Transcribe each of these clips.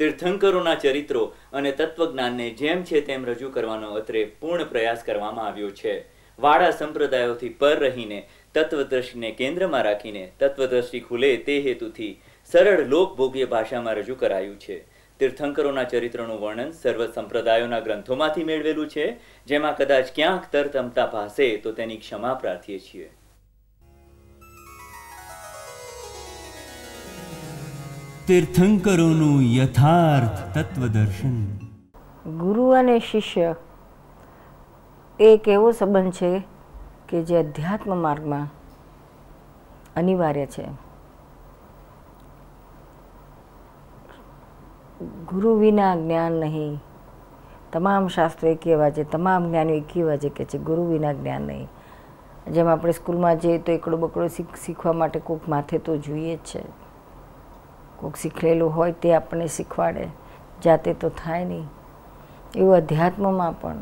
તીર્થંકરોના ચરિત્રો અને તત્વજ્ઞાનને જેમ છે તેમ રજૂ કરવાનો અત્રે પૂર્ણ પ્રયાસ કરવામાં આવ્યો છે વાડા સંપ્રદાયોથી પર રહીને તત્વદ્રષ્ટિને કેન્દ્રમાં રાખીને તત્વદ્રષ્ટિ ખુલે તે હેતુથી સરળ લોકભોગ્ય ભાષામાં રજૂ કરાયું છે તીર્થંકરોના ચરિત્રનું વર્ણન સર્વ સંપ્રદાયોના ગ્રંથોમાંથી મેળવેલું છે જેમાં કદાચ ક્યાંક તરતમતા ભાસે તો તેની ક્ષમા પ્રાર્થીએ છીએ તીર્થંકરોનું યથાર્થ તત્વદર્શન ગુરુ અને શિષ્ય એક એવો સંબંધ છે કે જે અધ્યાત્મ માર્ગમાં અનિવાર્ય છે ગુરુ વિના જ્ઞાન નહીં તમામ શાસ્ત્રો એક એવા છે તમામ જ્ઞાન એક એવા છે કે છે ગુરુ વિના જ્ઞાન નહીં જેમ આપણે સ્કૂલમાં જઈએ તો એકડો બકડો શીખવા માટે કોઈક માથે તો જોઈએ જ છે કોઈક શીખેલું હોય તે આપણને શીખવાડે જાતે તો થાય નહીં એવું અધ્યાત્મમાં પણ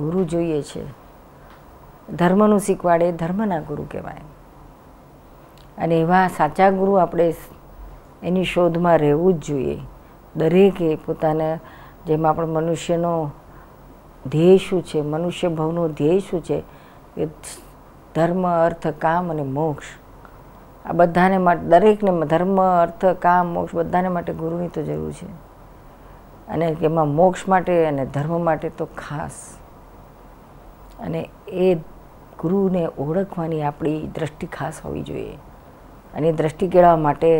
ગુરુ જોઈએ છે ધર્મનું શીખવાડે ધર્મના ગુરુ કહેવાય અને એવા સાચા ગુરુ આપણે એની શોધમાં રહેવું જ જોઈએ દરેકે પોતાને જેમ આપણે મનુષ્યનો ધ્યેય શું છે મનુષ્ય ભવનો ધ્યેય શું છે એ ધર્મ અર્થ કામ અને મોક્ષ આ બધાને માટે દરેકને ધર્મ અર્થ કામ મોક્ષ બધાને માટે ગુરુની તો જરૂર છે અને એમાં મોક્ષ માટે અને ધર્મ માટે તો ખાસ અને એ ગુરુને ઓળખવાની આપણી દ્રષ્ટિ ખાસ હોવી જોઈએ અને એ દ્રષ્ટિ કેળવવા માટે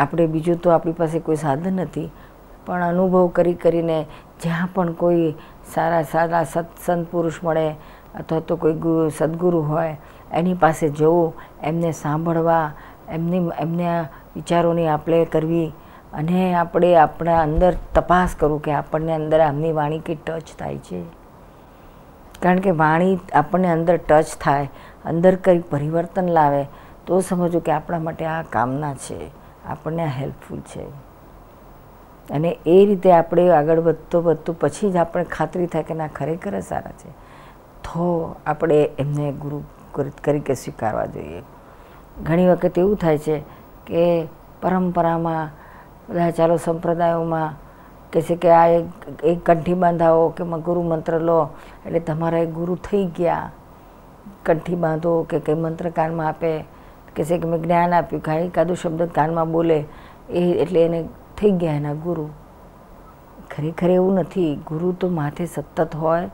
આપણે બીજું તો આપણી પાસે કોઈ સાધન નથી પણ અનુભવ કરી કરીને જ્યાં પણ કોઈ સારા સારા સત સંત પુરુષ મળે અથવા તો કોઈ ગુરુ સદગુરુ હોય એની પાસે જવું એમને સાંભળવા એમની એમને વિચારોની આપણે કરવી અને આપણે આપણા અંદર તપાસ કરવું કે આપણને અંદર આમની વાણી કે ટચ થાય છે કારણ કે વાણી આપણને અંદર ટચ થાય અંદર કંઈ પરિવર્તન લાવે તો સમજો કે આપણા માટે આ કામના છે આપણને આ હેલ્પફુલ છે અને એ રીતે આપણે આગળ વધતો વધતું પછી જ આપણે ખાતરી થાય કે ના ખરેખર સારા છે તો આપણે એમને ગુરુ તરીકે સ્વીકારવા જોઈએ ઘણી વખત એવું થાય છે કે પરંપરામાં બધા ચાલો સંપ્રદાયોમાં કહે છે કે આ એક એક કંઠી બાંધાવો કે ગુરુ મંત્ર લો એટલે તમારા એક ગુરુ થઈ ગયા કંઠી બાંધો કે કંઈ મંત્ર કાનમાં આપે કે છે કે મેં જ્ઞાન આપ્યું કાંઈ એકાદું શબ્દ કાનમાં બોલે એ એટલે એને થઈ ગયા એના ગુરુ ખરેખર એવું નથી ગુરુ તો માથે સતત હોય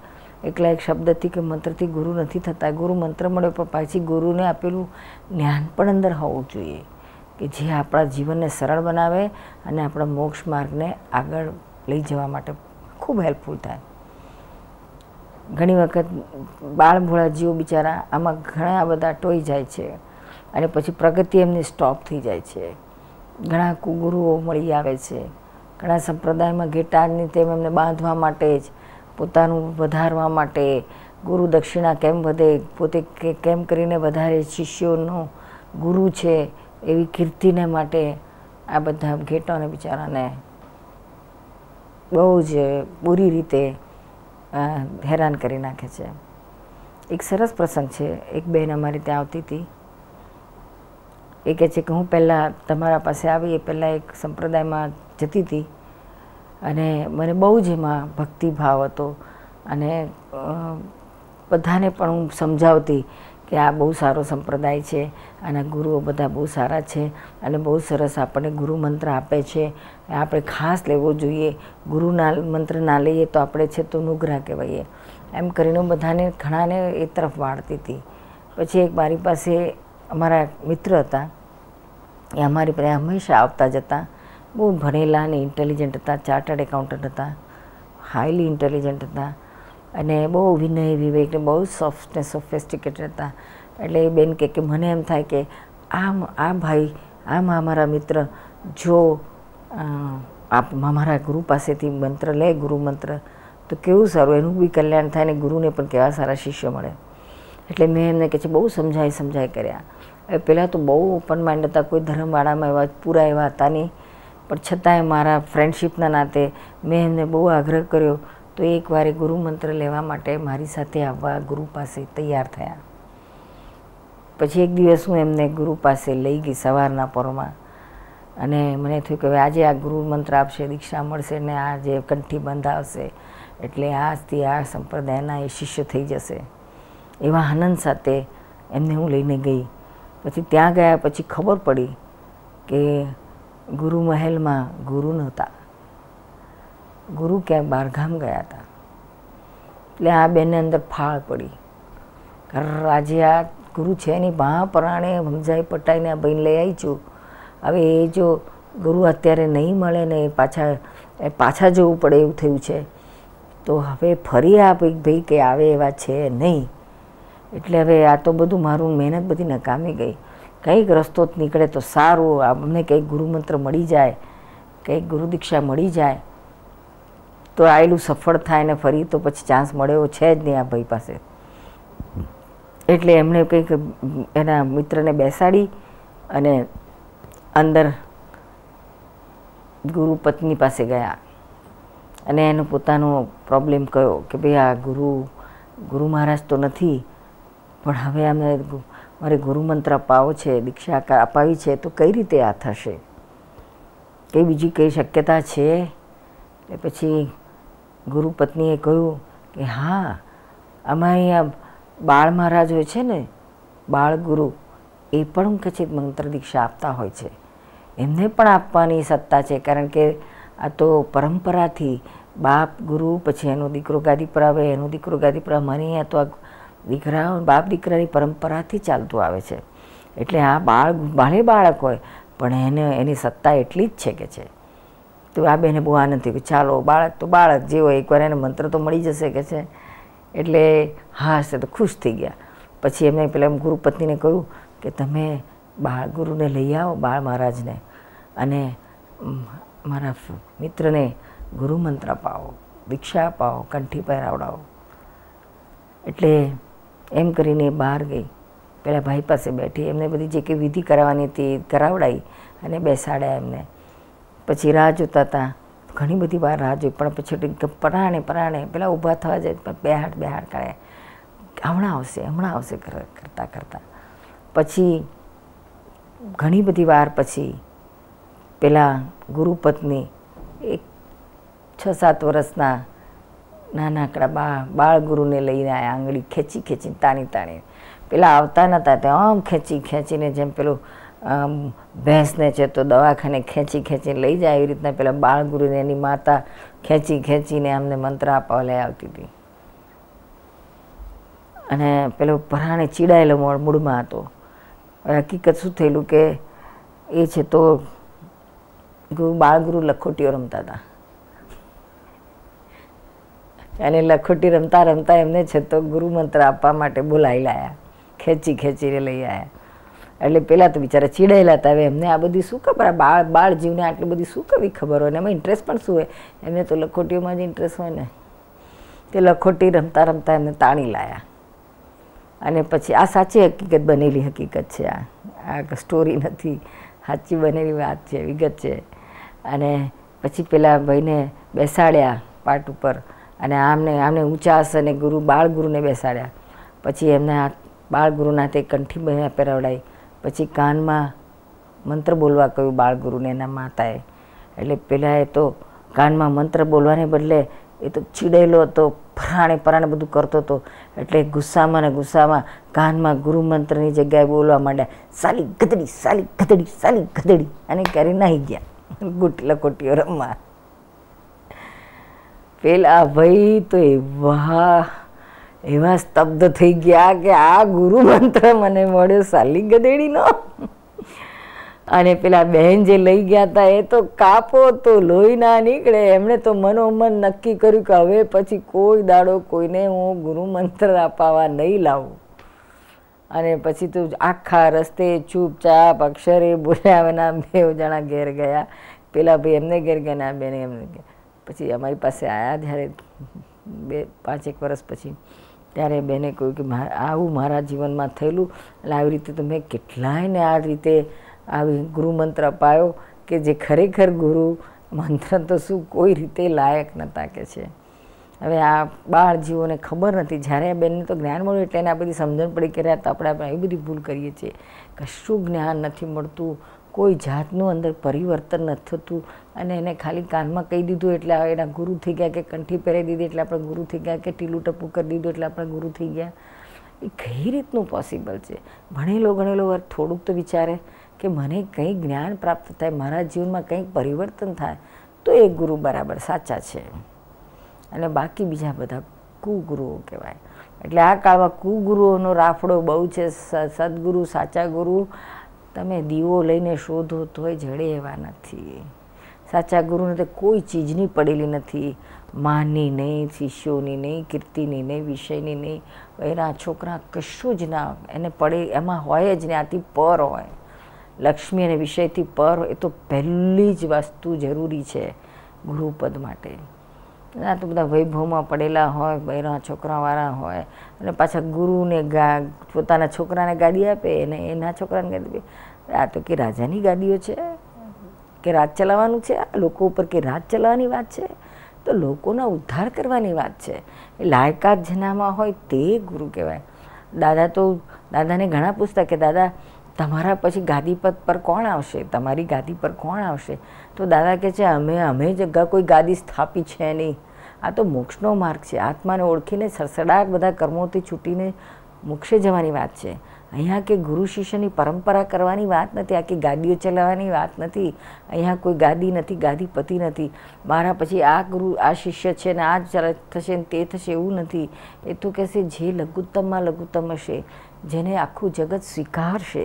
એકલા એક શબ્દથી કે મંત્રથી ગુરુ નથી થતા ગુરુ મંત્ર મળ્યો પણ પાછી ગુરુને આપેલું જ્ઞાન પણ અંદર હોવું જોઈએ કે જે આપણા જીવનને સરળ બનાવે અને આપણા મોક્ષ માર્ગને આગળ લઈ જવા માટે ખૂબ હેલ્પફુલ થાય ઘણી વખત બાળભોળા ભોળા જીવો બિચારા આમાં ઘણા બધા ટોઈ જાય છે અને પછી પ્રગતિ એમની સ્ટોપ થઈ જાય છે ઘણા ગુરુઓ મળી આવે છે ઘણા સંપ્રદાયમાં ઘેટાની તેમ એમને બાંધવા માટે જ પોતાનું વધારવા માટે ગુરુ દક્ષિણા કેમ વધે પોતે કેમ કરીને વધારે શિષ્યોનો ગુરુ છે એવી કીર્તિને માટે આ બધા ઘેટોને બિચારાને બહુ જ બુરી રીતે હેરાન કરી નાખે છે એક સરસ પ્રસંગ છે એક બહેન અમારી ત્યાં આવતી હતી એ કહે છે કે હું પહેલાં તમારા પાસે આવી એ પહેલાં એક સંપ્રદાયમાં જતી હતી અને મને બહુ જ એમાં ભક્તિભાવ હતો અને બધાને પણ હું સમજાવતી કે આ બહુ સારો સંપ્રદાય છે અને ગુરુઓ બધા બહુ સારા છે અને બહુ સરસ આપણને ગુરુ મંત્ર આપે છે આપણે ખાસ લેવો જોઈએ ગુરુના મંત્ર ના લઈએ તો આપણે છે તો નુગ્રા કહેવાઈએ એમ કરીને બધાને ઘણાને એ તરફ વાળતી હતી પછી એક મારી પાસે અમારા મિત્ર હતા એ અમારી પાસે હંમેશા આવતા જતા બહુ ભણેલા અને ઇન્ટેલિજન્ટ હતા ચાર્ટર્ડ એકાઉન્ટન્ટ હતા હાઈલી ઇન્ટેલિજન્ટ હતા અને બહુ વિનય વિવેકને બહુ સોફ્ટ ને સોફિસ્ટિકેટેડ હતા એટલે એ બેન કે મને એમ થાય કે આમ આ ભાઈ આમ અમારા મિત્ર જો આપ મારા ગુરુ પાસેથી મંત્ર લે ગુરુ મંત્ર તો કેવું સારું એનું બી કલ્યાણ થાય ને ગુરુને પણ કેવા સારા શિષ્ય મળે એટલે મેં એમને કહે છે બહુ સમજાય સમજાય કર્યા એ પહેલાં તો બહુ ઓપન માઇન્ડ હતા કોઈ ધર્મવાળામાં એવા પૂરા એવા હતા નહીં પણ છતાંય મારા ફ્રેન્ડશિપના નાતે મેં એમને બહુ આગ્રહ કર્યો તો એકવાર એ ગુરુમંત્ર લેવા માટે મારી સાથે આવવા ગુરુ પાસે તૈયાર થયા પછી એક દિવસ હું એમને ગુરુ પાસે લઈ ગઈ સવારના પરમાં અને મને થયું કે આજે આ ગુરુ મંત્ર આપશે દીક્ષા મળશે ને આ જે કંઠી બંધ આવશે એટલે આજથી આ સંપ્રદાયના એ શિષ્ય થઈ જશે એવા આનંદ સાથે એમને હું લઈને ગઈ પછી ત્યાં ગયા પછી ખબર પડી કે ગુરુ મહેલમાં ગુરુ નહોતા ગુરુ ક્યાંક બહારગામ ગયા હતા એટલે આ બેને અંદર ફાળ પડી આજે આ ગુરુ છે એની ભા પરાણે સમજાઈ પટાઈને આ બહેન લઈ આવી છું હવે એ જો ગુરુ અત્યારે નહીં મળે ને એ પાછા એ પાછા જવું પડે એવું થયું છે તો હવે ફરી આ ભાઈ કે આવે એવા છે નહીં એટલે હવે આ તો બધું મારું મહેનત બધી નકામી ગઈ કંઈક રસ્તો જ નીકળે તો સારું અમને કંઈક ગુરુમંત્ર મળી જાય કંઈક ગુરુદીક્ષા મળી જાય તો આયેલું સફળ થાય ને ફરી તો પછી ચાન્સ મળ્યો છે જ નહીં આ ભાઈ પાસે એટલે એમણે કંઈક એના મિત્રને બેસાડી અને અંદર ગુરુ પત્ની પાસે ગયા અને એનો પોતાનો પ્રોબ્લેમ કયો કે ભાઈ આ ગુરુ ગુરુ મહારાજ તો નથી પણ હવે અમે મારે ગુરુમંત્ર અપાવો છે દીક્ષા અપાવી છે તો કઈ રીતે આ થશે કઈ બીજી કઈ શક્યતા છે એટલે પછી ગુરુપત્નીએ કહ્યું કે હા આમાં અહીંયા બાળ મહારાજ હોય છે ને બાળ ગુરુ એ પણ કચિત મંત્ર દીક્ષા આપતા હોય છે એમને પણ આપવાની સત્તા છે કારણ કે આ તો પરંપરાથી બાપ ગુરુ પછી એનો દીકરો ગાદી પર આવે એનો દીકરો ગાદી પર અમારી અહીંયા તો આ દીકરા બાપ દીકરાની પરંપરાથી ચાલતું આવે છે એટલે આ બાળ ભલે બાળક હોય પણ એને એની સત્તા એટલી જ છે કે છે તો આ બેને બહુ આનંદ થયો કે ચાલો બાળક તો બાળક જેવો એકવાર એને મંત્ર તો મળી જશે કે છે એટલે હા છે તો ખુશ થઈ ગયા પછી એમને પેલા એમ ગુરુપત્નીને કહ્યું કે તમે બાળ ગુરુને લઈ આવો બાળ મહારાજને અને મારા મિત્રને ગુરુ મંત્ર અપાવો દીક્ષા અપાવો કંઠી પહેરાવડાવો એટલે એમ કરીને બહાર ગઈ પેલા ભાઈ પાસે બેઠી એમને બધી જે કે વિધિ કરાવવાની હતી કરાવડાવી અને બેસાડ્યા એમને પછી રાહ જોતા હતા ઘણી બધી વાર રાહ જોઈ પણ પછી પરાણે પરાણે પહેલાં ઊભા થવા જાય પણ બે હાથ બે હાથ કાઢ્યા હમણાં આવશે હમણાં આવશે કરતાં કરતાં પછી ઘણી બધી વાર પછી પેલા ગુરુપત્ની એક છ સાત વર્ષના નાનાકડા બા બાળગુરુને લઈને આવ્યા આંગળી ખેંચી ખેંચીને તાણી તાણી પેલા આવતા નહોતા તે આમ ખેંચી ખેંચીને જેમ પેલું ભેંસને છે તો દવાખાને ખેંચી ખેંચીને લઈ જાય એવી રીતના પેલા બાળગુરુને એની માતા ખેંચી ખેંચીને અમને મંત્ર આપવા લઈ આવતી હતી અને પેલો પરાણે ચીડાયેલો મૂળમાં હતો હકીકત શું થયેલું કે એ છે તો બાળગુરુ લખોટીઓ રમતા હતા અને લખોટી રમતા રમતા એમને છે તો ગુરુમંત્ર આપવા માટે બોલાવી લાયા ખેંચી ખેંચીને લઈ આવ્યા એટલે પહેલાં તો બિચારા ચીડાયેલા હતા હવે એમને આ બધી શું ખબર બાળ બાળ જીવને આટલી બધી શું કવી ખબર હોય ને એમાં ઇન્ટરેસ્ટ પણ શું હોય એમને તો લખોટીઓમાં જ ઇન્ટરેસ્ટ હોય ને તે લખોટી રમતા રમતા એમને તાણી લાયા અને પછી આ સાચી હકીકત બનેલી હકીકત છે આ આ સ્ટોરી નથી સાચી બનેલી વાત છે વિગત છે અને પછી પેલા ભાઈને બેસાડ્યા પાટ ઉપર અને આમને આમને ઊંચાસ અને ગુરુ બાળગુરુને બેસાડ્યા પછી એમને આ બાળગુરુના તે કંઠી પહેરાવડાઈ પછી કાનમાં મંત્ર બોલવા કહ્યું બાળગુરુને એના માતાએ એટલે પહેલાં એ તો કાનમાં મંત્ર બોલવાને બદલે એ તો ચીડેલો હતો ફરાણે પરાણે બધું કરતો હતો એટલે ગુસ્સામાં ને ગુસ્સામાં કાનમાં ગુરુ મંત્રની જગ્યાએ બોલવા માંડ્યા સાલી ગધડી સાલી ગધડી સાલી ગધડી અને ક્યારે નાહી ગયા ગુટલા કોટીઓ રમવા પેલા ભાઈ તો એવા એવા સ્તબ્ધ થઈ ગયા કે આ ગુરુ મંત્ર મને મળ્યો સાલી ગધેડીનો અને પેલા બહેન જે લઈ ગયા હતા એ તો કાપો તો લોહી ના નીકળે એમણે તો મનોમન નક્કી કર્યું કે હવે પછી કોઈ દાડો કોઈને હું ગુરુ મંત્ર અપાવવા નહીં લાવું અને પછી તો આખા રસ્તે ચૂપચાપ અક્ષરે બોલ્યા એના બે જણા ઘેર ગયા પેલા ભાઈ એમને ઘેર ગયા ને આ બેને એમને ગયા પછી અમારી પાસે આવ્યા જ્યારે બે પાંચેક વર્ષ પછી ત્યારે બેને કહ્યું કે આવું મારા જીવનમાં થયેલું એટલે આવી રીતે તો મેં કેટલાયને આ રીતે આવી ગુરુમંત્ર અપાયો કે જે ખરેખર ગુરુ મંત્ર તો શું કોઈ રીતે લાયક નહોતા કે છે હવે આ બાળ જીવોને ખબર નથી જ્યારે આ બેનને તો જ્ઞાન મળ્યું એટલે એને આ બધી સમજણ પડી કે રહ્યા તો આપણે આપણે આવી બધી ભૂલ કરીએ છીએ કશું જ્ઞાન નથી મળતું કોઈ જાતનું અંદર પરિવર્તન નથી થતું અને એને ખાલી કાનમાં કહી દીધું એટલે એના ગુરુ થઈ ગયા કે કંઠી પહેરી દીધી એટલે આપણે ગુરુ થઈ ગયા કે ટીલું ટપુ કરી દીધું એટલે આપણે ગુરુ થઈ ગયા એ કઈ રીતનું પોસિબલ છે ભણેલો ગણેલો વર્ગ થોડુંક તો વિચારે કે મને કંઈ જ્ઞાન પ્રાપ્ત થાય મારા જીવનમાં કંઈક પરિવર્તન થાય તો એ ગુરુ બરાબર સાચા છે અને બાકી બીજા બધા કુગુરુઓ કહેવાય એટલે આ કાળમાં કુગુરુઓનો રાફડો બહુ છે સદગુરુ સાચા ગુરુ તમે દીવો લઈને શોધો તોય જડે એવા નથી સાચા ગુરુને તો કોઈ ચીજની પડેલી નથી માની નહીં શિષ્યોની નહીં કીર્તિની નહીં વિષયની નહીં એના છોકરા કશું જ ના એને પડે એમાં હોય જ ને આથી પર હોય લક્ષ્મી અને વિષયથી પર હોય એ તો પહેલી જ વસ્તુ જરૂરી છે ગુરુપદ માટે આ તો બધા વૈભવમાં પડેલા હોય બૈરા છોકરાવાળા હોય અને પાછા ગુરુને ગા પોતાના છોકરાને ગાડી આપે અને એના છોકરાને ગાડી આપે આ તો કે રાજાની ગાડીઓ છે કે રાજ ચલાવવાનું છે આ લોકો ઉપર કે રાજ ચલાવવાની વાત છે તો લોકોના ઉદ્ધાર કરવાની વાત છે એ લાયકાત જેનામાં હોય તે ગુરુ કહેવાય દાદા તો દાદાને ઘણા પૂછતા કે દાદા તમારા પછી ગાદીપદ પર કોણ આવશે તમારી ગાદી પર કોણ આવશે તો દાદા કહે છે અમે અમે જગ્યા કોઈ ગાદી સ્થાપી છે નહીં આ તો મોક્ષનો માર્ગ છે આત્માને ઓળખીને સરસડાટ બધા કર્મોથી છૂટીને મોક્ષે જવાની વાત છે અહીંયા કે ગુરુ શિષ્યની પરંપરા કરવાની વાત નથી આ કે ગાદીઓ ચલાવવાની વાત નથી અહીંયા કોઈ ગાદી નથી ગાદી પતિ નથી મારા પછી આ ગુરુ આ શિષ્ય છે ને આ જ થશે ને તે થશે એવું નથી એ તો કહેશે જે લઘુત્તમમાં લઘુત્તમ હશે જેને આખું જગત સ્વીકારશે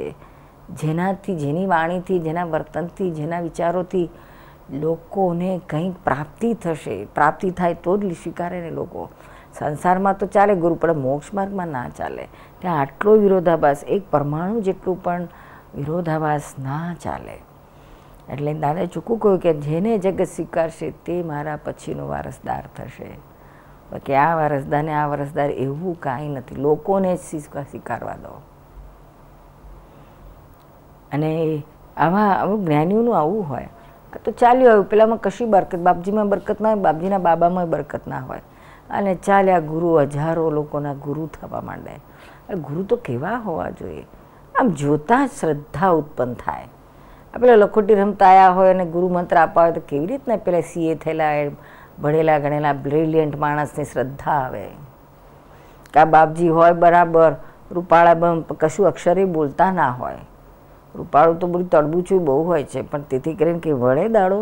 જેનાથી જેની વાણીથી જેના વર્તનથી જેના વિચારોથી લોકોને કંઈક પ્રાપ્તિ થશે પ્રાપ્તિ થાય તો જ સ્વીકારે ને લોકો સંસારમાં તો ચાલે ગુરુ પણ મોક્ષ માર્ગમાં ના ચાલે ત્યાં આટલો વિરોધાભાસ એક પરમાણુ જેટલું પણ વિરોધાભાસ ના ચાલે એટલે દાદા ચૂકું કહ્યું કે જેને જગત સ્વીકારશે તે મારા પછીનો વારસદાર થશે બાકી આ વારસદાર ને આ વરસદાર એવું કાંઈ નથી લોકોને જ સ્વીકારવા દો અને આવા આવું જ્ઞાનીઓનું આવું હોય તો ચાલ્યું આવ્યું પેલામાં કશી બરકત બાપજીમાં બરકત ના હોય બાપજીના બાબામાં બરકત ના હોય અને ચાલ્યા ગુરુ હજારો લોકોના ગુરુ થવા માંડે ગુરુ તો કેવા હોવા જોઈએ આમ જોતા શ્રદ્ધા ઉત્પન્ન થાય આપણે લખોટી રમતા આવ્યા હોય અને ગુરુ મંત્ર આપવા હોય તો કેવી રીતના પેલા સીએ થયેલા ભણેલા ગણેલા બ્રિલિયન્ટ માણસની શ્રદ્ધા આવે કે બાપજી હોય બરાબર રૂપાળા કશું અક્ષરે બોલતા ના હોય રૂપાળું તો બધું તડબૂચું બહુ હોય છે પણ તેથી કરીને કે વળે દાડો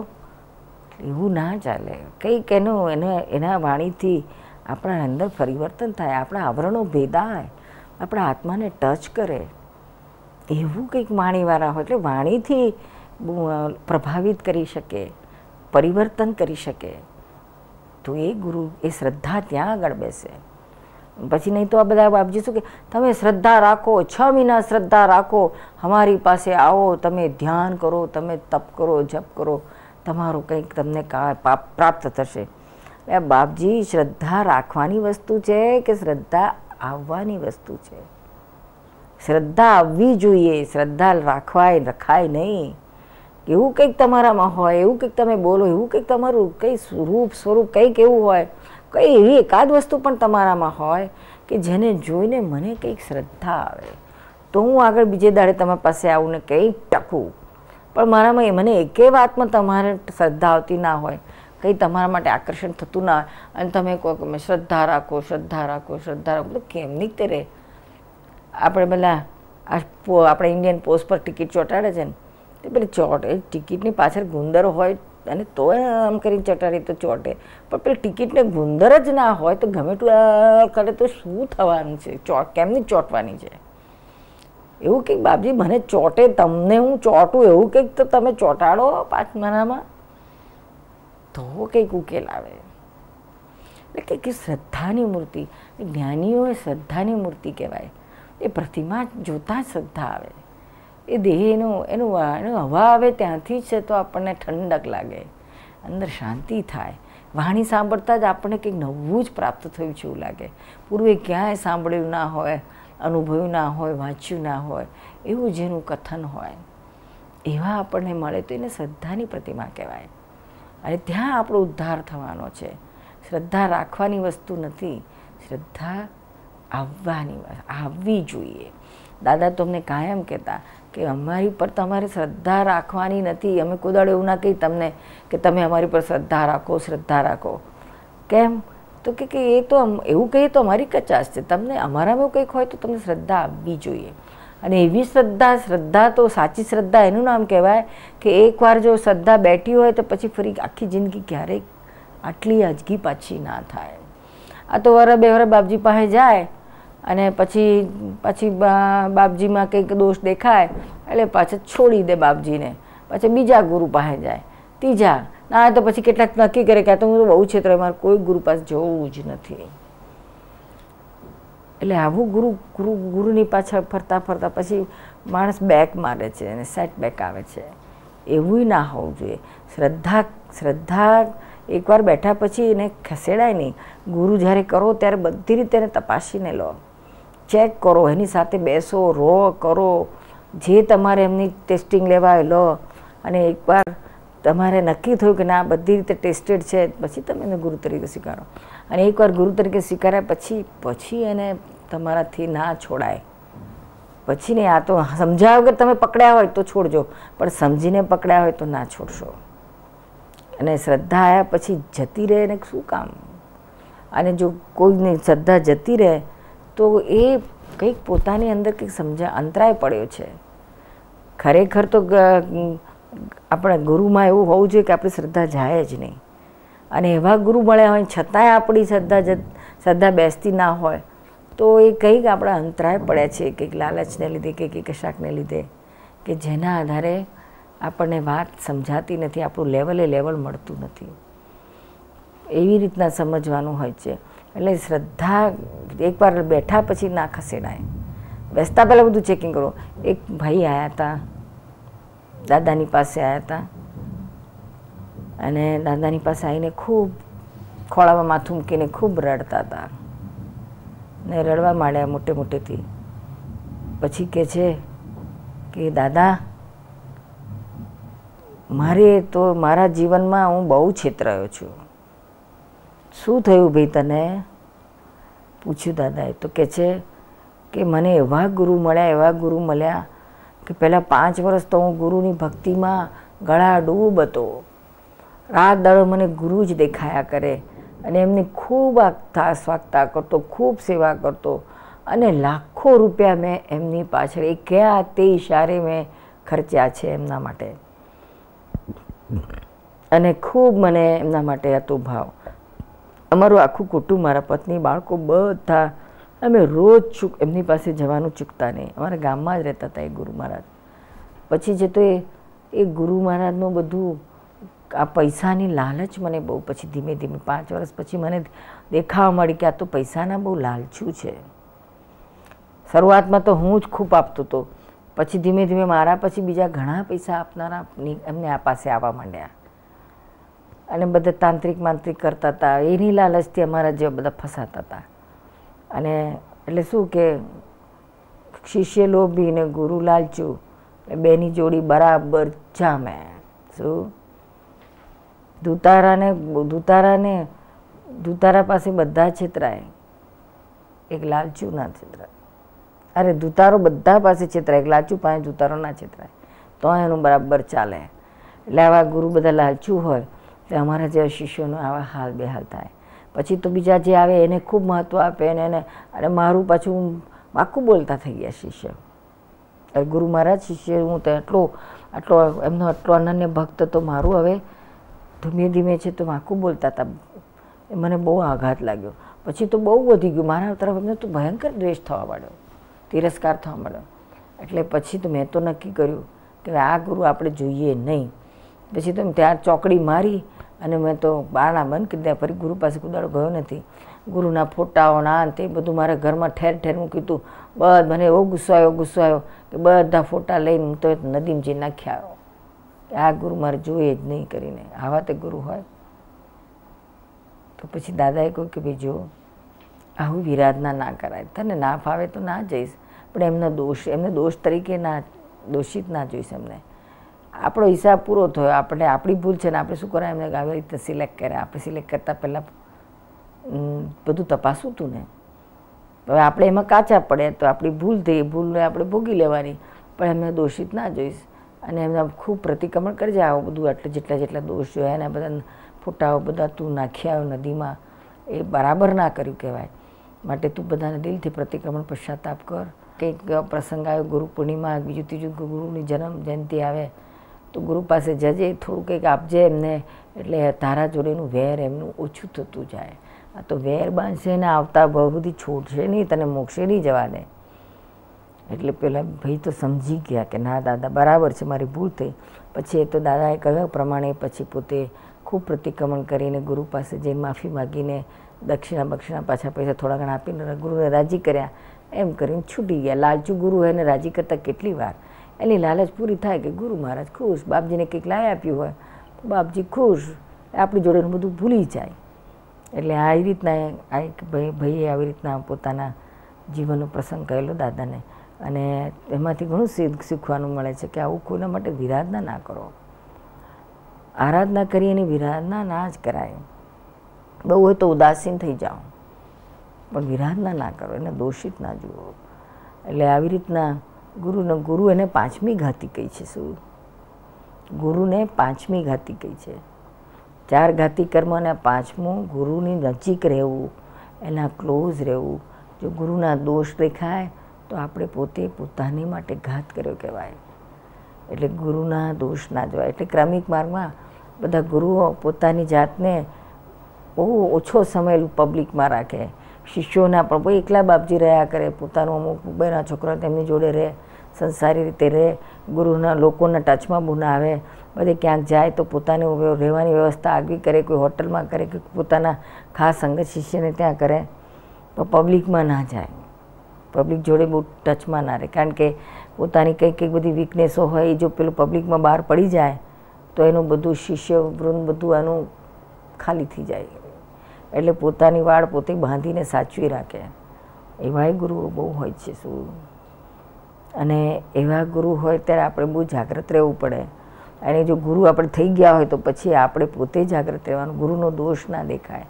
એવું ના ચાલે કંઈક એનું એને એના વાણીથી આપણા અંદર પરિવર્તન થાય આપણા આવરણો ભેદાય આપણા આત્માને ટચ કરે એવું કંઈક વાણીવાળા હોય એટલે વાણીથી પ્રભાવિત કરી શકે પરિવર્તન કરી શકે તો એ ગુરુ એ શ્રદ્ધા ત્યાં આગળ બેસે પછી નહીં તો આ બધા બાપજી શું કે તમે શ્રદ્ધા રાખો છ મહિના શ્રદ્ધા રાખો અમારી પાસે આવો તમે ધ્યાન કરો તમે તપ કરો જપ કરો તમારું કંઈક તમને પાપ પ્રાપ્ત થશે એ બાપજી શ્રદ્ધા રાખવાની વસ્તુ છે કે શ્રદ્ધા આવવાની વસ્તુ છે શ્રદ્ધા આવવી જોઈએ શ્રદ્ધા રાખવાય રખાય નહીં એવું કંઈક તમારામાં હોય એવું કંઈક તમે બોલો એવું કંઈક તમારું કંઈ રૂપ સ્વરૂપ કંઈક એવું હોય કંઈ એવી એકાદ વસ્તુ પણ તમારામાં હોય કે જેને જોઈને મને કંઈક શ્રદ્ધા આવે તો હું આગળ બીજે દાડે તમારી પાસે આવું ને કંઈક ટકું પણ મારામાં એ મને એકે વાતમાં તમારે શ્રદ્ધા આવતી ના હોય કંઈ તમારા માટે આકર્ષણ થતું ના હોય અને તમે કહો કે મેં શ્રદ્ધા રાખો શ્રદ્ધા રાખો શ્રદ્ધા રાખો તો કેમની તે રહે આપણે આ આપણે ઇન્ડિયન પોસ્ટ પર ટિકિટ ચોંટાડે છે ને એ પેલી ચોટ ટિકિટની પાછળ ગુંદર હોય અને તોય આમ કરીને ચટાડી તો ચોટે પણ પેલી ટિકિટને ગુંદર જ ના હોય તો ગમે તું કરે તો શું થવાનું છે ચોટ કેમની ચોંટવાની છે એવું કંઈક બાપજી મને ચોટે તમને હું ચોટું એવું કંઈક તો તમે ચોંટાડો પાંચ મહિનામાં તો કંઈક ઉકેલ આવે એટલે કંઈક શ્રદ્ધાની મૂર્તિ જ્ઞાનીઓએ શ્રદ્ધાની મૂર્તિ કહેવાય એ પ્રતિમા જોતાં શ્રદ્ધા આવે એ દેહનું એનું એનું હવા આવે ત્યાંથી જ છે તો આપણને ઠંડક લાગે અંદર શાંતિ થાય વાણી સાંભળતા જ આપણને કંઈક નવું જ પ્રાપ્ત થયું છે એવું લાગે પૂર્વે ક્યાંય સાંભળ્યું ના હોય અનુભવ્યું ના હોય વાંચ્યું ના હોય એવું જેનું કથન હોય એવા આપણને મળે તો એને શ્રદ્ધાની પ્રતિમા કહેવાય અને ત્યાં આપણો ઉદ્ધાર થવાનો છે શ્રદ્ધા રાખવાની વસ્તુ નથી શ્રદ્ધા આવવાની આવવી જોઈએ દાદા તો અમને કાયમ કહેતા કે અમારી પર તમારે શ્રદ્ધા રાખવાની નથી અમે કોદાળો એવું ના કહી તમને કે તમે અમારી પર શ્રદ્ધા રાખો શ્રદ્ધા રાખો કેમ તો કે એ તો એવું કહીએ તો અમારી કચાશ છે તમને અમારામાં કંઈક હોય તો તમને શ્રદ્ધા આપવી જોઈએ અને એવી શ્રદ્ધા શ્રદ્ધા તો સાચી શ્રદ્ધા એનું નામ કહેવાય કે એકવાર જો શ્રદ્ધા બેઠી હોય તો પછી ફરી આખી જિંદગી ક્યારેય આટલી આજગી પાછી ના થાય આ તો વર બે વર બાપજી પાસે જાય અને પછી પછી બાપજીમાં કંઈક દોષ દેખાય એટલે પાછા છોડી દે બાપજીને પછી બીજા ગુરુ પાસે જાય ત્રીજા ના તો પછી કેટલાક નક્કી કરે કે આ તો હું તો બહુ ક્ષેત્ર મારે કોઈ ગુરુ પાસે જવું જ નથી એટલે આવું ગુરુ ગુરુ ગુરુની પાછળ ફરતા ફરતા પછી માણસ બેક મારે છે અને સેટ બેક આવે છે એવું ના હોવું જોઈએ શ્રદ્ધા શ્રદ્ધા એકવાર બેઠા પછી એને ખસેડાય નહીં ગુરુ જ્યારે કરો ત્યારે બધી રીતે એને તપાસીને લો ચેક કરો એની સાથે બેસો રો કરો જે તમારે એમની ટેસ્ટિંગ લેવાય લો અને એકવાર તમારે નક્કી થયું કે ના બધી રીતે ટેસ્ટેડ છે પછી તમે એને ગુરુ તરીકે સ્વીકારો અને એકવાર ગુરુ તરીકે સ્વીકાર્યા પછી પછી એને તમારાથી ના છોડાય પછી નહીં આ તો સમજાવ્યો કે તમે પકડ્યા હોય તો છોડજો પણ સમજીને પકડ્યા હોય તો ના છોડશો અને શ્રદ્ધા આવ્યા પછી જતી રહે એને શું કામ અને જો કોઈની શ્રદ્ધા જતી રહે તો એ કંઈક પોતાની અંદર કંઈક સમજા અંતરાય પડ્યો છે ખરેખર તો આપણા ગુરુમાં એવું હોવું જોઈએ કે આપણી શ્રદ્ધા જાય જ નહીં અને એવા ગુરુ મળ્યા હોય છતાંય આપણી શ્રદ્ધા જ શ્રદ્ધા બેસતી ના હોય તો એ કંઈક આપણા અંતરાય પડ્યા છે કંઈક લાલચને લીધે કે કંઈક કશાકને લીધે કે જેના આધારે આપણને વાત સમજાતી નથી આપણું લેવલે લેવલ મળતું નથી એવી રીતના સમજવાનું હોય છે એટલે શ્રદ્ધા એકવાર બેઠા પછી ના ખસેડાય બેસતા પહેલાં બધું ચેકિંગ કરો એક ભાઈ આવ્યા હતા દાદાની પાસે આવ્યા હતા અને દાદાની પાસે આવીને ખૂબ ખોળામાં માથું મૂકીને ખૂબ રડતા હતા ને રડવા માંડ્યા મોટે મોટેથી પછી કે છે કે દાદા મારે તો મારા જીવનમાં હું બહુ છેતરાયો છું શું થયું ભાઈ તને પૂછ્યું દાદાએ તો કે છે કે મને એવા ગુરુ મળ્યા એવા ગુરુ મળ્યા કે પહેલાં પાંચ વર્ષ તો હું ગુરુની ભક્તિમાં ગળા ડૂબ હતો રાત દાડો મને ગુરુ જ દેખાયા કરે અને એમની ખૂબ આગતા સ્વાગતા કરતો ખૂબ સેવા કરતો અને લાખો રૂપિયા મેં એમની પાછળ એ કયા તે ઇશારે મેં ખર્ચ્યા છે એમના માટે અને ખૂબ મને એમના માટે હતું ભાવ અમારું આખું કુટુંબ મારા પત્ની બાળકો બધા અમે રોજ ચૂક એમની પાસે જવાનું ચૂકતા નહીં અમારા ગામમાં જ રહેતા હતા એ ગુરુ મહારાજ પછી જે તો એ એ ગુરુ મહારાજનું બધું આ પૈસાની લાલચ મને બહુ પછી ધીમે ધીમે પાંચ વર્ષ પછી મને દેખાવા મળી કે આ તો પૈસાના બહુ લાલચું છે શરૂઆતમાં તો હું જ ખૂબ આપતો હતો પછી ધીમે ધીમે મારા પછી બીજા ઘણા પૈસા આપનારા એમને આ પાસે આવવા માંડ્યા અને બધા તાંત્રિક માંત્રિક કરતા હતા એની લાલચથી અમારા જેવા બધા ફસાતા હતા અને એટલે શું કે શિષ્ય લોભી ને ગુરુ લાલચુ લાલચું બેની જોડી બરાબર જામે શું દૂતારાને દૂતારાને દૂતારા પાસે બધા છેતરાય એક લાલચું ના છેતરાય અરે દૂતારો બધા પાસે છેતરાય એક લાલચું પાસે ધુતારો ના છેતરાય તો એનું બરાબર ચાલે એટલે આવા ગુરુ બધા લાલચું હોય અમારા જે શિષ્યોનો આવા હાલ બેહાલ થાય પછી તો બીજા જે આવે એને ખૂબ મહત્ત્વ આપે અને એને અને મારું પાછું આખું બોલતા થઈ ગયા શિષ્ય ગુરુ મહારાજ શિષ્ય હું તો એટલો આટલો એમનો આટલો અનન્ય ભક્ત તો મારું હવે ધીમે ધીમે છે તો આખું બોલતા હતા એ મને બહુ આઘાત લાગ્યો પછી તો બહુ વધી ગયું મારા તરફ એમને તો ભયંકર દ્વેષ થવા માંડ્યો તિરસ્કાર થવા માંડ્યો એટલે પછી તો મેં તો નક્કી કર્યું કે આ ગુરુ આપણે જોઈએ નહીં પછી તો ત્યાં ચોકડી મારી અને મેં તો બારણા બંધ કરી દીધા ફરી ગુરુ પાસે કુદાડો ગયો નથી ગુરુના ફોટાઓના તે બધું મારા ઘરમાં ઠેર ઠેર મૂક્યું હતું બધ મને એવો ગુસ્સો આવ્યો ગુસ્સો આવ્યો કે બધા ફોટા લઈને તો નદીમજી નાખી કે આ ગુરુ મારે જોઈએ જ નહીં કરીને આવા તે ગુરુ હોય તો પછી દાદાએ કહ્યું કે ભાઈ જો આવું વિરાધના ના કરાય તને ના ફાવે તો ના જઈશ પણ એમનો દોષ એમને દોષ તરીકે ના દોષિત ના જોઈશ એમને આપણો હિસાબ પૂરો થયો આપણે આપણી ભૂલ છે ને આપણે શું કરાય એમને આવી રીતે સિલેક્ટ કર્યા આપણે સિલેક્ટ કરતાં પહેલાં બધું તપાસું હતું ને હવે આપણે એમાં કાચા પડે તો આપણી ભૂલ થઈ ભૂલને આપણે ભોગી લેવાની પણ એમને દોષિત ના જોઈશ અને એમને ખૂબ પ્રતિક્રમણ કરજે આવું બધું આટલા જેટલા જેટલા દોષ જોયા એના બધા ફોટાઓ બધા તું નાખી આવ્યો નદીમાં એ બરાબર ના કર્યું કહેવાય માટે તું બધાને દિલથી પ્રતિક્રમણ પશ્ચાતાપ કર કંઈક પ્રસંગ આવ્યો ગુરુ પૂર્ણિમા બીજું ત્રીજું ગુરુની જન્મ જયંતિ આવે તો ગુરુ પાસે જજે થોડું કંઈક આપજે એમને એટલે તારા જોડેનું વેર એમનું ઓછું થતું જાય આ તો વેર બાંધશે ને આવતા બહુ બહુથી છોડશે નહીં તને મોક્ષે નહીં જવા દે એટલે પેલા ભાઈ તો સમજી ગયા કે ના દાદા બરાબર છે મારી ભૂલ થઈ પછી એ તો દાદાએ કહ્યા પ્રમાણે પછી પોતે ખૂબ પ્રતિક્રમણ કરીને ગુરુ પાસે જઈને માફી માગીને દક્ષિણા બક્ષિણા પાછા પૈસા થોડા ઘણા આપીને ગુરુને રાજી કર્યા એમ કરીને છૂટી ગયા લાલચુ ગુરુ એને રાજી કરતાં કેટલી વાર એની લાલચ પૂરી થાય કે ગુરુ મહારાજ ખુશ બાપજીને કંઈક લાય આપ્યું હોય તો બાપજી ખુશ આપણી જોડેનું બધું ભૂલી જાય એટલે આ રીતના આ ભાઈ ભાઈએ આવી રીતના પોતાના જીવનનો પ્રસંગ કહેલો દાદાને અને એમાંથી ઘણું શીખવાનું મળે છે કે આવું કોઈના માટે વિરાધના ના કરો આરાધના કરી એની વિરાધના ના જ કરાય બહુ હોય તો ઉદાસીન થઈ જાઓ પણ વિરાધના ના કરો એને દોષિત ના જુઓ એટલે આવી રીતના ગુરુનો ગુરુ એને પાંચમી ઘાતી કહી છે શું ગુરુને પાંચમી ઘાતી કહી છે ચાર ઘાતી કર્મ અને પાંચમું ગુરુની નજીક રહેવું એના ક્લોઝ રહેવું જો ગુરુના દોષ દેખાય તો આપણે પોતે પોતાની માટે ઘાત કર્યો કહેવાય એટલે ગુરુના દોષ ના જોવાય એટલે ક્રમિક માર્ગમાં બધા ગુરુઓ પોતાની જાતને બહુ ઓછો સમય પબ્લિકમાં રાખે શિષ્યોના પણ એકલા બાપજી રહ્યા કરે પોતાનું અમુક બેના છોકરા તેમની જોડે રહે સંસારી રીતે રહે ગુરુના લોકોના ટચમાં ના આવે બધી ક્યાંક જાય તો પોતાને રહેવાની વ્યવસ્થા આગવી કરે કોઈ હોટલમાં કરે કે પોતાના ખાસ સંગત શિષ્યને ત્યાં કરે તો પબ્લિકમાં ના જાય પબ્લિક જોડે બહુ ટચમાં ના રહે કારણ કે પોતાની કંઈક કંઈક બધી વીકનેસો હોય એ જો પેલું પબ્લિકમાં બહાર પડી જાય તો એનું બધું શિષ્ય વૃંદ બધું આનું ખાલી થઈ જાય એટલે પોતાની વાળ પોતે બાંધીને સાચવી રાખે એવાય ગુરુઓ બહુ હોય છે શું અને એવા ગુરુ હોય ત્યારે આપણે બહુ જાગૃત રહેવું પડે અને જો ગુરુ આપણે થઈ ગયા હોય તો પછી આપણે પોતે જાગૃત રહેવાનું ગુરુનો દોષ ના દેખાય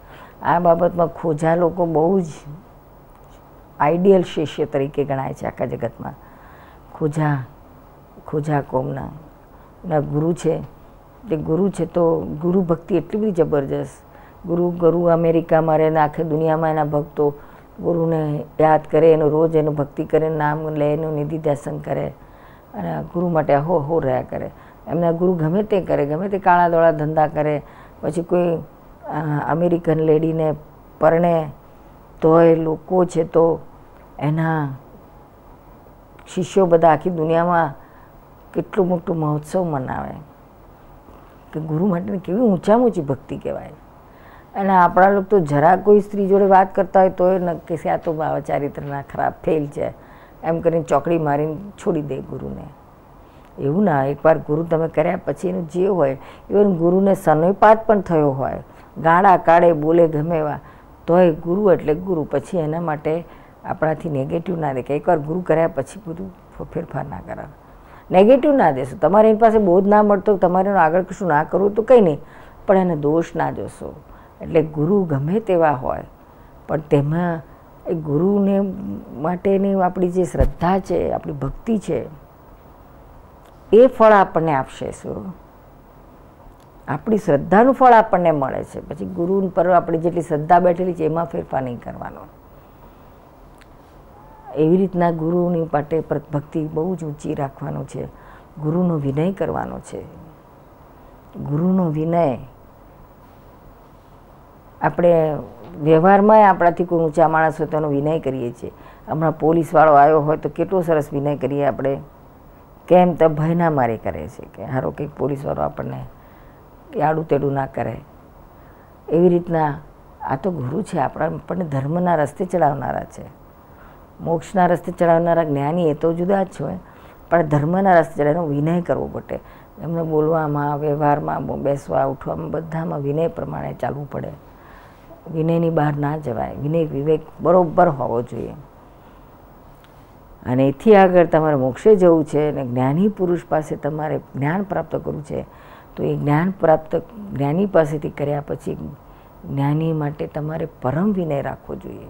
આ બાબતમાં ખોજા લોકો બહુ જ આઈડિયલ શિષ્ય તરીકે ગણાય છે આખા જગતમાં ખોજા ખોજા કોમના ના ગુરુ છે તે ગુરુ છે તો ગુરુ ભક્તિ એટલી બધી જબરજસ્ત ગુરુ ગુરુ અમેરિકામાં રહે આખી દુનિયામાં એના ભક્તો ગુરુને યાદ કરે એનું રોજ એનું ભક્તિ કરે નામ લે એનું નિધિ દર્શન કરે અને ગુરુ માટે હો હો રહ્યા કરે એમના ગુરુ ગમે તે કરે ગમે તે કાળા દોળા ધંધા કરે પછી કોઈ અમેરિકન લેડીને પરણે તોય લોકો છે તો એના શિષ્યો બધા આખી દુનિયામાં કેટલું મોટું મહોત્સવ મનાવે કે ગુરુ માટેની કેવી ઊંચામાં ઊંચી ભક્તિ કહેવાય અને આપણા લોકો તો જરા કોઈ સ્ત્રી જોડે વાત કરતા હોય તો એ નક્કી છે આ તો બાવા ચારિત્રના ખરાબ ફેલ છે એમ કરીને ચોકડી મારીને છોડી દે ગુરુને એવું ના એકવાર ગુરુ તમે કર્યા પછી એનું જે હોય ઇવન ગુરુને સનયપાત પણ થયો હોય ગાળા કાળે બોલે ગમે એવા તોય ગુરુ એટલે ગુરુ પછી એના માટે આપણાથી નેગેટિવ ના દેખાય એકવાર ગુરુ કર્યા પછી બધું ફેરફાર ના કરાવે નેગેટિવ ના દેશો તમારે એની પાસે બોધ ના મળતો તમારે આગળ કશું ના કરવું તો કંઈ નહીં પણ એને દોષ ના જોશો એટલે ગુરુ ગમે તેવા હોય પણ તેમાં એ ગુરુને માટેની આપણી જે શ્રદ્ધા છે આપણી ભક્તિ છે એ ફળ આપણને આપશે શું આપણી શ્રદ્ધાનું ફળ આપણને મળે છે પછી ગુરુ પર આપણી જેટલી શ્રદ્ધા બેઠેલી છે એમાં ફેરફાર નહીં કરવાનો એવી રીતના ગુરુની માટે ભક્તિ બહુ જ ઊંચી રાખવાનું છે ગુરુનો વિનય કરવાનો છે ગુરુનો વિનય આપણે વ્યવહારમાં આપણાથી કોઈ ઊંચા માણસ હોય એનો વિનય કરીએ છીએ હમણાં પોલીસવાળો આવ્યો હોય તો કેટલો સરસ વિનય કરીએ આપણે કેમ તો ભય ના મારે કરે છે કે હારો કંઈક પોલીસવાળો આપણને આડું તેડું ના કરે એવી રીતના આ તો ગુરુ છે આપણા આપણને ધર્મના રસ્તે ચડાવનારા છે મોક્ષના રસ્તે ચડાવનારા જ્ઞાની એ તો જુદા જ છે પણ ધર્મના રસ્તે ચડાવવાનો વિનય કરવો પડે એમને બોલવામાં વ્યવહારમાં બેસવા ઉઠવામાં બધામાં વિનય પ્રમાણે ચાલવું પડે વિનયની બહાર ના જવાય વિનય વિવેક બરાબર હોવો જોઈએ અને એથી આગળ તમારે મોક્ષે જવું છે અને જ્ઞાની પુરુષ પાસે તમારે જ્ઞાન પ્રાપ્ત કરવું છે તો એ જ્ઞાન પ્રાપ્ત જ્ઞાની પાસેથી કર્યા પછી જ્ઞાની માટે તમારે પરમ વિનય રાખવો જોઈએ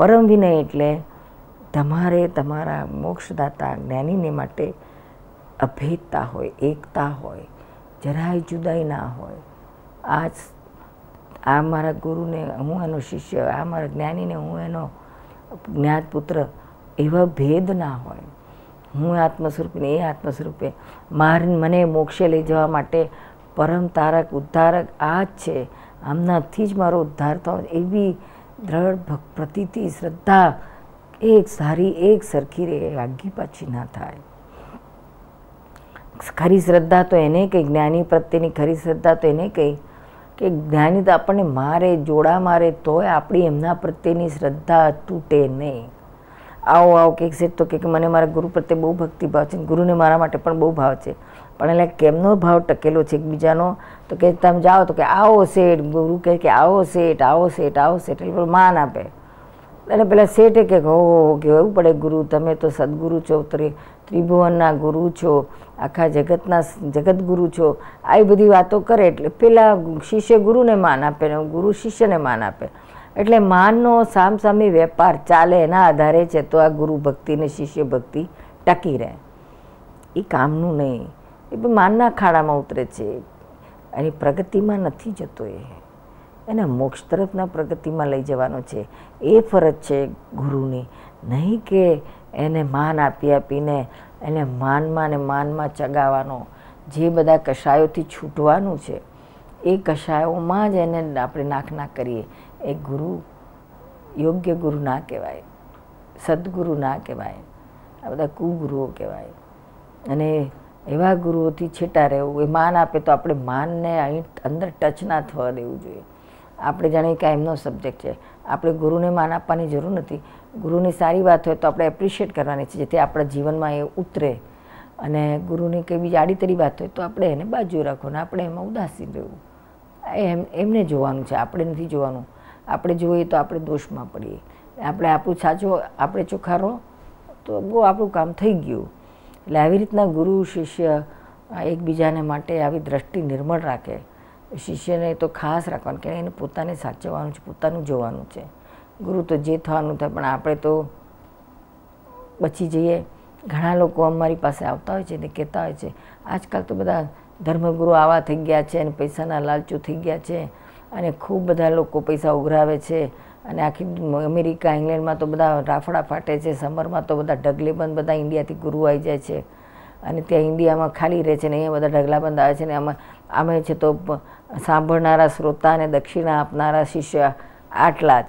પરમ વિનય એટલે તમારે તમારા મોક્ષદાતા જ્ઞાનીને માટે અભેદતા હોય એકતા હોય જરાય જુદાઈ ના હોય આ આ મારા ગુરુને હું એનો શિષ્ય આ મારા જ્ઞાનીને હું એનો જ્ઞાત પુત્ર એવા ભેદ ના હોય હું આત્મસ્વરૂપને એ આત્મસ્વરૂપે માર મને મોક્ષે લઈ જવા માટે પરમ તારક ઉદ્ધારક આ જ છે આમનાથી જ મારો ઉદ્ધાર થયો એવી દ્રઢ પ્રતીતિ શ્રદ્ધા એક સારી એક સરખી રે આગી પાછી ના થાય ખરી શ્રદ્ધા તો એને કહી જ્ઞાની પ્રત્યેની ખરી શ્રદ્ધા તો એને કહી કે જ્ઞાની તો આપણને મારે જોડા મારે તોય આપણી એમના પ્રત્યેની શ્રદ્ધા તૂટે નહીં આવો આવો કંઈક છે તો કે મને મારા ગુરુ પ્રત્યે બહુ ભક્તિભાવ છે ગુરુને મારા માટે પણ બહુ ભાવ છે પણ એટલે કેમનો ભાવ ટકેલો છે એકબીજાનો તો કે તમે જાઓ તો કે આવો શેઠ ગુરુ કહે કે આવો શેઠ આવો શેઠ આવો શેઠ એટલે માન આપે અને પેલા શેઠે કે હો કહેવું પડે ગુરુ તમે તો સદગુરુ છો ત્રિભુવનના ગુરુ છો આખા જગતના જગતગુરુ છો આવી બધી વાતો કરે એટલે પેલા શિષ્ય ગુરુને માન આપે ને ગુરુ શિષ્યને માન આપે એટલે માનનો સામસામી વેપાર ચાલે એના આધારે છે તો આ ગુરુ ભક્તિ ને શિષ્ય ભક્તિ ટકી રહે એ કામનું નહીં એ માનના ખાડામાં ઉતરે છે એની પ્રગતિમાં નથી જતો એ એને મોક્ષ તરફના પ્રગતિમાં લઈ જવાનો છે એ ફરજ છે ગુરુની નહીં કે એને માન આપી આપીને એને માનમાં ને માનમાં ચગાવવાનો જે બધા કશાયોથી છૂટવાનું છે એ કશાયોમાં જ એને આપણે નાખના કરીએ એ ગુરુ યોગ્ય ગુરુ ના કહેવાય સદગુરુ ના કહેવાય આ બધા કુગુરુઓ કહેવાય અને એવા ગુરુઓથી છેટા રહેવું એ માન આપે તો આપણે માનને અહીં અંદર ટચ ના થવા દેવું જોઈએ આપણે જાણીએ કે એમનો સબ્જેક્ટ છે આપણે ગુરુને માન આપવાની જરૂર નથી ગુરુની સારી વાત હોય તો આપણે એપ્રિશિએટ કરવાની છે જેથી આપણા જીવનમાં એ ઉતરે અને ગુરુની કંઈ બીજી આડીતરી વાત હોય તો આપણે એને બાજુ રાખો ને આપણે એમાં ઉદાસીન રહેવું એમ એમને જોવાનું છે આપણે નથી જોવાનું આપણે જોઈએ તો આપણે દોષમાં પડીએ આપણે આપણું સાચો આપણે ચોખ્ખારો તો બહુ આપણું કામ થઈ ગયું એટલે આવી રીતના ગુરુ શિષ્ય એકબીજાને માટે આવી દ્રષ્ટિ નિર્મળ રાખે શિષ્યને તો ખાસ રાખવાનું કે એને પોતાને સાચવવાનું છે પોતાનું જોવાનું છે ગુરુ તો જે થવાનું થાય પણ આપણે તો બચી જઈએ ઘણા લોકો અમારી પાસે આવતા હોય છે ને કહેતા હોય છે આજકાલ તો બધા ધર્મગુરુ આવા થઈ ગયા છે અને પૈસાના લાલચુ થઈ ગયા છે અને ખૂબ બધા લોકો પૈસા ઉઘરાવે છે અને આખી અમેરિકા ઇંગ્લેન્ડમાં તો બધા રાફડા ફાટે છે સમરમાં તો બધા ઢગલેબંધ બધા ઇન્ડિયાથી ગુરુ આવી જાય છે અને ત્યાં ઇન્ડિયામાં ખાલી રહે છે ને અહીંયા બધા ઢગલા બંધ આવે છે ને આમાં આમે છે તો સાંભળનારા શ્રોતા અને દક્ષિણા આપનારા શિષ્ય આટલા જ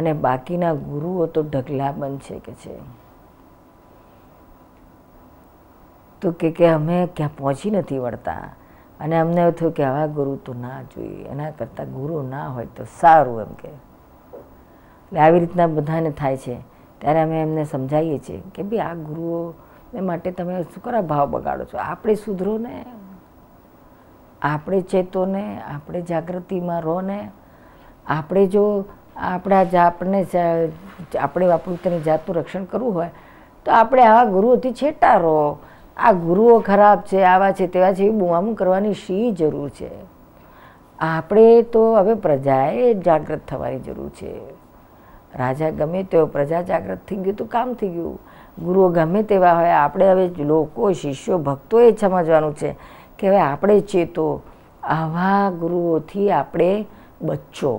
અને બાકીના ગુરુઓ તો ઢગલા બંધ છે કે છે તો કે કે અમે ક્યાં પહોંચી નથી વળતા અને અમને એવું થયું કે આવા ગુરુ તો ના જોઈએ એના કરતાં ગુરુ ના હોય તો સારું એમ કે એટલે આવી રીતના બધાને થાય છે ત્યારે અમે એમને સમજાવીએ છીએ કે ભાઈ આ ગુરુઓ ને માટે તમે શું કરા ભાવ બગાડો છો આપણે સુધરો ને આપણે ચેતો ને આપણે જાગૃતિમાં રહો ને આપણે જો આપણા આપણને આપણે આપણું તેની જાતનું રક્ષણ કરવું હોય તો આપણે આવા ગુરુઓથી છેટા રહો આ ગુરુઓ ખરાબ છે આવા છે તેવા છે એ બુમામું કરવાની શી જરૂર છે આપણે તો હવે પ્રજાએ જાગૃત થવાની જરૂર છે રાજા ગમે તેઓ પ્રજા જાગૃત થઈ ગયું તો કામ થઈ ગયું ગુરુઓ ગમે તેવા હોય આપણે હવે લોકો શિષ્યો ભક્તો એ સમજવાનું છે કે હવે આપણે ચેતો આવા ગુરુઓથી આપણે બચ્ચો